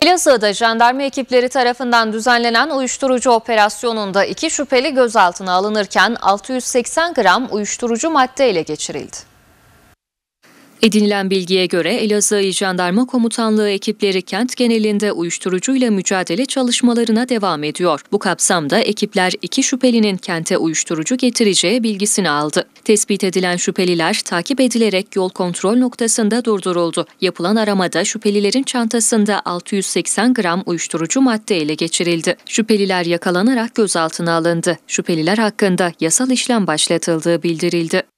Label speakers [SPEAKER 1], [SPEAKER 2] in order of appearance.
[SPEAKER 1] Elazığ'da jandarma ekipleri tarafından düzenlenen uyuşturucu operasyonunda iki şüpheli gözaltına alınırken 680 gram uyuşturucu madde ele geçirildi.
[SPEAKER 2] Edinilen bilgiye göre Elazığ İl Jandarma Komutanlığı ekipleri kent genelinde uyuşturucuyla mücadele çalışmalarına devam ediyor. Bu kapsamda ekipler iki şüphelinin kente uyuşturucu getireceği bilgisini aldı. Tespit edilen şüpheliler takip edilerek yol kontrol noktasında durduruldu. Yapılan aramada şüphelilerin çantasında 680 gram uyuşturucu madde ele geçirildi. Şüpheliler yakalanarak gözaltına alındı. Şüpheliler hakkında yasal işlem başlatıldığı bildirildi.